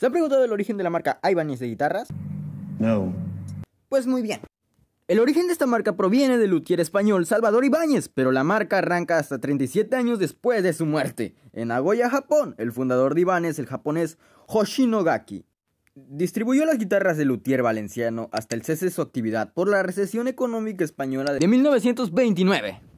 ¿Se ha preguntado el origen de la marca Ibanez de guitarras? No. Pues muy bien. El origen de esta marca proviene del luthier español Salvador Ibáñez, pero la marca arranca hasta 37 años después de su muerte, en Nagoya, Japón. El fundador de Ibáñez, el japonés Hoshinogaki, distribuyó las guitarras del luthier valenciano hasta el cese de su actividad por la recesión económica española de 1929.